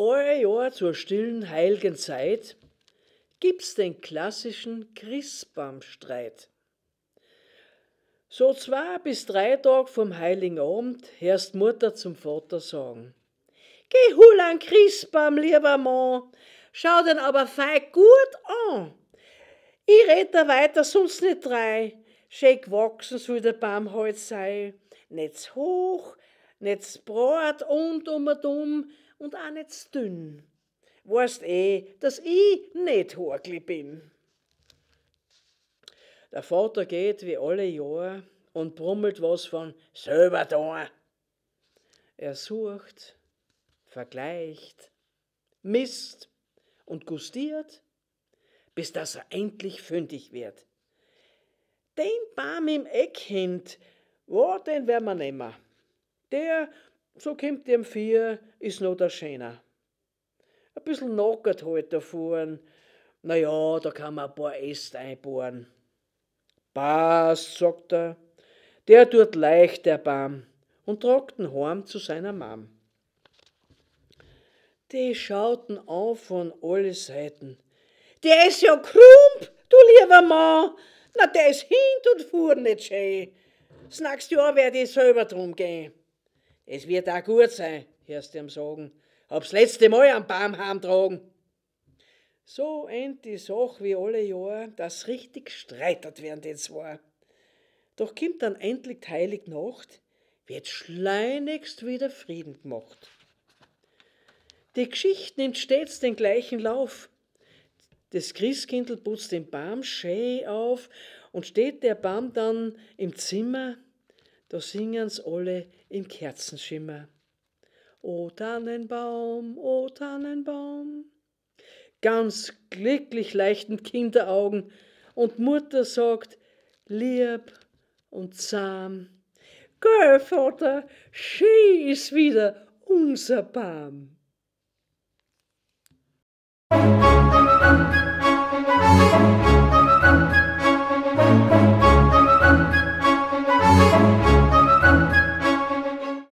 Euer Jahr zur stillen heiligen Zeit gibt's den klassischen Christbaumstreit. So zwei bis drei Tage vom Heiligen Abend hörst Mutter zum Vater sagen: Geh hol an Christbaum, lieber Mann, schau den aber fei gut an. Ich red da weiter, sonst nicht drei. Schick wachsen soll der Baum halt sein, nicht zu hoch, nicht zu breit und um und um und auch nicht zu dünn. Weißt eh, dass ich nicht Horgli bin. Der Vater geht wie alle Jahre und brummelt was von selber da. Er sucht, vergleicht, misst und gustiert, bis dass er endlich fündig wird. Den Baum im Eck hint, wo, den werden wir nehmen. Der, so kommt dem vier, ist noch der Schöner. Ein bisschen nackert halt da Na ja, da kann man ein paar Äste einbohren. Passt, sagt er. Der tut leicht, der Baum, und tragt ihn heim zu seiner Mam. Die schauten auf von alle Seiten. Der ist ja krump, du lieber Mann. Na, der ist hint und fuhr nicht schön. Snackst ja, werde ich selber drum gehen. Es wird auch gut sein, hörst du ihm sagen. Hab's letzte Mal am Baum heimtragen. So end die Sache wie alle Jahre, dass richtig streitet werden die zwei. Doch kommt dann endlich Heilig Nacht, wird schleunigst wieder Frieden gemacht. Die Geschichte nimmt stets den gleichen Lauf. Das Christkindl putzt den Baum schön auf und steht der Baum dann im Zimmer, da singen's alle im Kerzenschimmer. O Tannenbaum, o Tannenbaum. Ganz glücklich leichten Kinderaugen und Mutter sagt, lieb und zahm. Gell, Vater, schön ist wieder unser Baum.